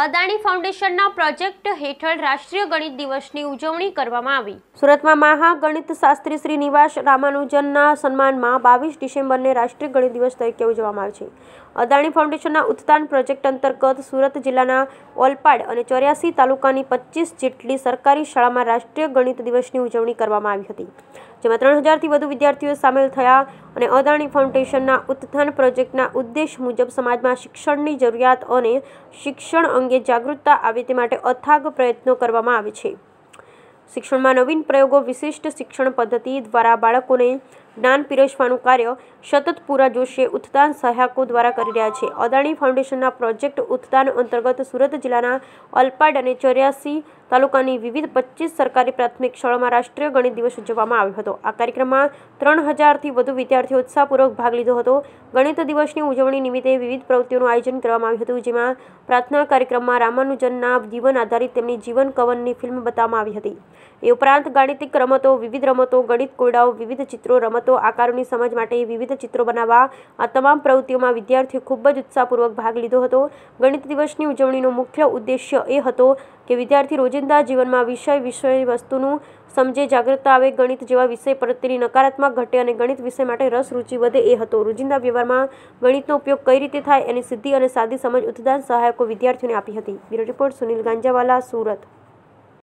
અદાણી ફાઉન્ડેશનના પ્રોજેક્ટ હેઠળ રાષ્ટ્રીય ગણિત દિવસની ઉજવણી કરવામાં આવી સુરતમાં મહા શાસ્ત્રી શ્રી નિવાસ રામાનુજનના સન્માનમાં બાવીસ ડિસેમ્બરને રાષ્ટ્રીય ગણિત દિવસ તરીકે ઉજવવામાં આવે છે અદાણી ફાઉન્ડેશનના ઉત્થાન પ્રોજેક્ટ અંતર્ગત સુરત જિલ્લાના ઓલપાડ અને ચોર્યાસી તાલુકાની પચીસ જેટલી સરકારી શાળામાં રાષ્ટ્રીય ગણિત દિવસની ઉજવણી કરવામાં આવી હતી જેમાં ત્રણ હજારથી વધુ વિદ્યાર્થીઓ સામેલ થયા અને અદાણી ફાઉન્ડેશનના ઉત્થાન પ્રોજેક્ટના ઉદ્દેશ મુજબ સમાજમાં શિક્ષણની જરૂરિયાત અને શિક્ષણ અંગે જાગૃતતા આવે તે માટે અથાગ પ્રયત્નો કરવામાં આવે છે શિક્ષણમાં નવીન પ્રયોગો વિશિષ્ટ શિક્ષણ પદ્ધતિ દ્વારા બાળકોને જ્ઞાન પીરસવાનું કાર્ય સતત પૂરા જોશે ઉત્થાન સહાયકો દ્વારા કરી રહ્યા છે અદાણી ફાઉન્ડેશનના પ્રોજેક્ટ ઉત્થાન અંતર્ગત સુરત જિલ્લાના અલ્પાડ અને ચોર્યાસી તાલુકાની વિવિધ પચીસ સરકારી પ્રાથમિક શાળામાં રાષ્ટ્રીય ગણિત દિવસ ઉજવવામાં આવ્યો હતો આ કાર્યક્રમમાં ત્રણ હજારથી વધુ વિદ્યાર્થીઓ ઉત્સાહપૂર્વક ભાગ લીધો હતો ગણિત દિવસની ઉજવણી નિમિત્તે વિવિધ પ્રવૃત્તિઓનું આયોજન કરવામાં આવ્યું હતું જેમાં પ્રાર્થના કાર્યક્રમમાં રામાનુજનના જીવન આધારિત તેમની જીવન કવનની ફિલ્મ બતાવવામાં આવી હતી એ ઉપરાંત ગાણિતિક રમતો વિવિધ રમતો ગણિત કોયડાઓ વિવિધ ચિત્રો રમતો આકારોની સમજ માટે વિવિધ ચિત્રો બનાવવા આ તમામ પ્રવૃત્તિઓમાં વિદ્યાર્થીઓ ખૂબ જ ઉત્સાહપૂર્વક ભાગ લીધો હતો ગણિત દિવસની ઉજવણીનો મુખ્ય ઉદ્દેશ્ય એ હતો કે વિદ્યાર્થી રોજિંદા જીવનમાં વિષય વિષય વસ્તુનું સમજે જાગૃતતા આવે ગણિત જેવા વિષય પ્રત્યેની નકારાત્મક ઘટે અને ગણિત વિષય માટે રસ રુચિ વધે એ હતો રોજિંદા વ્યવહારમાં ગણિતનો ઉપયોગ કઈ રીતે થાય એની સિદ્ધિ અને સાદી સમજ ઉત્તદાન સહાયકો વિદ્યાર્થીઓને આપી હતી બ્યુરો રિપોર્ટ સુનિલ ગાંજાવાલા સુરત